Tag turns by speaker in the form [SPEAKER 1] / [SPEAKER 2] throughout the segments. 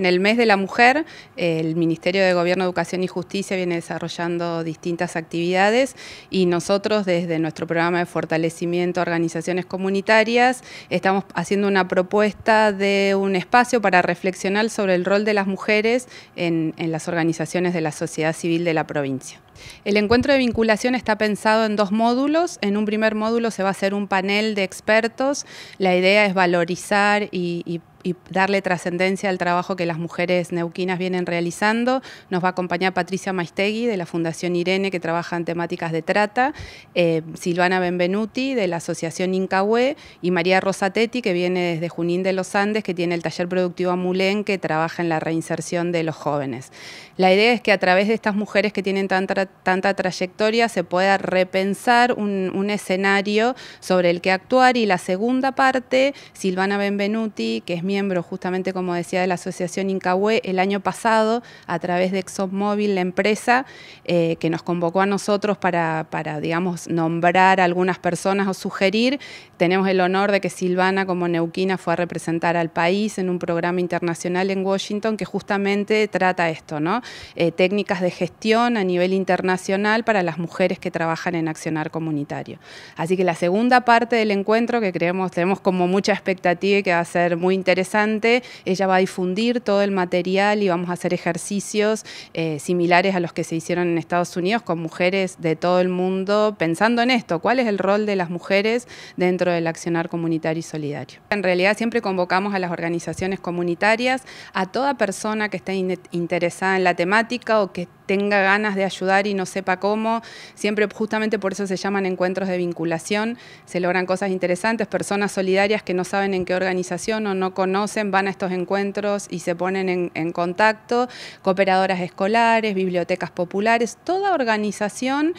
[SPEAKER 1] En el mes de la mujer, el Ministerio de Gobierno, Educación y Justicia viene desarrollando distintas actividades y nosotros desde nuestro programa de fortalecimiento a organizaciones comunitarias estamos haciendo una propuesta de un espacio para reflexionar sobre el rol de las mujeres en, las organizaciones de la sociedad civil de la provincia. El encuentro de vinculación está pensado en dos módulos. En un primer módulo se va a hacer un panel de expertos. La idea es valorizar y, y y darle trascendencia al trabajo que las mujeres neuquinas vienen realizando. Nos va a acompañar Patricia Maistegui de la Fundación Irene, que trabaja en temáticas de trata, eh, Silvana Benvenuti de la Asociación Incahué y María Rosatetti, que viene desde Junín de los Andes, que tiene el taller productivo Amulén, que trabaja en la reinserción de los jóvenes. La idea es que a través de estas mujeres que tienen tanta, tanta trayectoria se pueda repensar un, escenario sobre el que actuar y la segunda parte, Silvana Benvenuti, que es miembro justamente como decía, de la Asociación incahué el año pasado, a través de ExxonMobil, la empresa, eh, que nos convocó a nosotros para, para, digamos, nombrar algunas personas o sugerir. Tenemos el honor de que Silvana, como neuquina, fue a representar al país en un programa internacional en Washington que justamente trata esto, ¿no? Eh, técnicas de gestión a nivel internacional para las mujeres que trabajan en accionar comunitario. Así que la segunda parte del encuentro, que creemos tenemos como mucha expectativa y que va a ser muy interesante, interesante. Ella va a difundir todo el material y vamos a hacer ejercicios eh, similares a los que se hicieron en Estados Unidos con mujeres de todo el mundo, pensando en esto, cuál es el rol de las mujeres dentro del accionar comunitario y solidario. En realidad siempre convocamos a las organizaciones comunitarias, a toda persona que esté interesada en la temática o que tenga ganas de ayudar y no sepa cómo. Siempre justamente por eso se llaman encuentros de vinculación. Se logran cosas interesantes, personas solidarias que no saben en qué organización o no conocen van a estos encuentros y se ponen en, contacto, cooperadoras escolares, bibliotecas populares, toda organización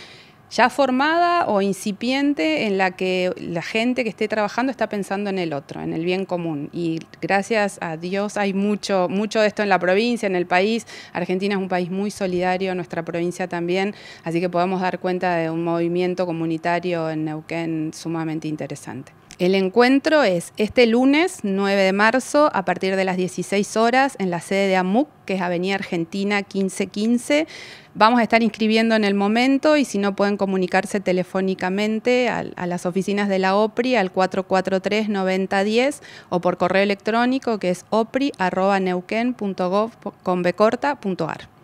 [SPEAKER 1] ya formada o incipiente en la que la gente que esté trabajando está pensando en el otro, en el bien común. Y gracias a Dios hay mucho, mucho de esto en la provincia, en el país. Argentina es un país muy solidario, nuestra provincia también, así que podemos dar cuenta de un movimiento comunitario en Neuquén sumamente interesante. El encuentro es este lunes 9 de marzo a partir de las 16 horas en la sede de AMUC, que es Avenida Argentina 1515. Vamos a estar inscribiendo en el momento y si no pueden comunicarse telefónicamente a, las oficinas de la OPRI al 443-9010 o por correo electrónico que es becorta.ar